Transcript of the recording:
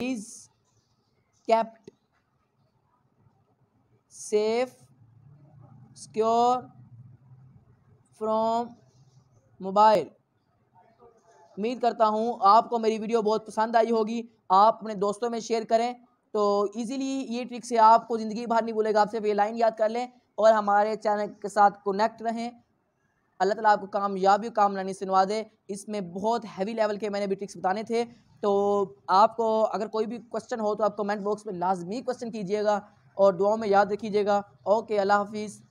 is kept safe secure from mobile उम्मीद करता हूँ आपको मेरी वीडियो बहुत पसंद आई होगी आप अपने दोस्तों में शेयर करें तो इजीली ये ट्रिक से आपको ज़िंदगी भर नहीं भूलेगा आपसे ये लाइन याद कर लें और हमारे चैनल के साथ कनेक्ट रहें अल्लाह ताला आपको कामयाबी कामरानी सुनवा दे इसमें बहुत हैवी लेवल के मैंने भी ट्रिक्स बताने थे तो आपको अगर कोई भी क्वेश्चन हो तो आप कमेंट बॉक्स में लाजमी क्वेश्चन कीजिएगा और दुआओं में याद रखिएगा ओके अल्लाह हाफिज़